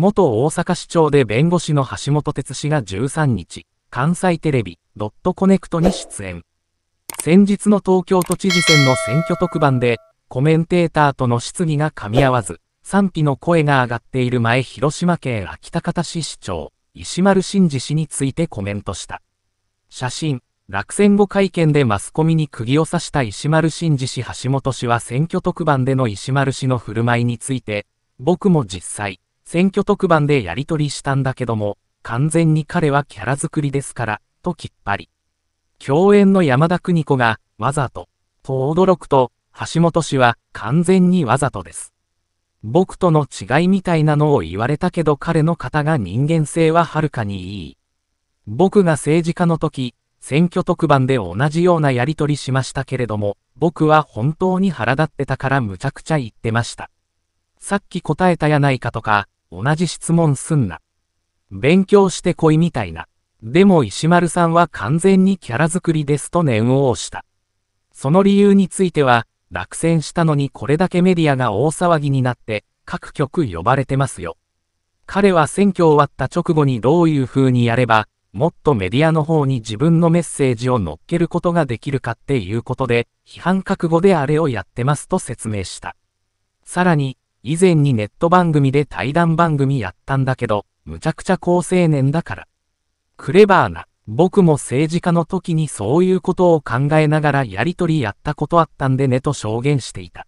元大阪市長で弁護士の橋本哲氏が13日、関西テレビ、ドットコネクトに出演。先日の東京都知事選の選挙特番で、コメンテーターとの質疑が噛み合わず、賛否の声が上がっている前広島県安芸高市市長、石丸真二氏についてコメントした。写真、落選後会見でマスコミに釘を刺した石丸真二氏橋本氏は選挙特番での石丸氏の振る舞いについて、僕も実際、選挙特番でやりとりしたんだけども、完全に彼はキャラ作りですから、ときっぱり。共演の山田邦子が、わざと、と驚くと、橋本氏は完全にわざとです。僕との違いみたいなのを言われたけど彼の方が人間性ははるかにいい。僕が政治家の時、選挙特番で同じようなやりとりしましたけれども、僕は本当に腹立ってたからむちゃくちゃ言ってました。さっき答えたやないかとか、同じ質問すんな。勉強してこいみたいな。でも石丸さんは完全にキャラ作りですと念を押した。その理由については、落選したのにこれだけメディアが大騒ぎになって、各局呼ばれてますよ。彼は選挙終わった直後にどういう風にやれば、もっとメディアの方に自分のメッセージを乗っけることができるかっていうことで、批判覚悟であれをやってますと説明した。さらに、以前にネット番組で対談番組やったんだけど、むちゃくちゃ高青年だから。クレバーな、僕も政治家の時にそういうことを考えながらやりとりやったことあったんでねと証言していた。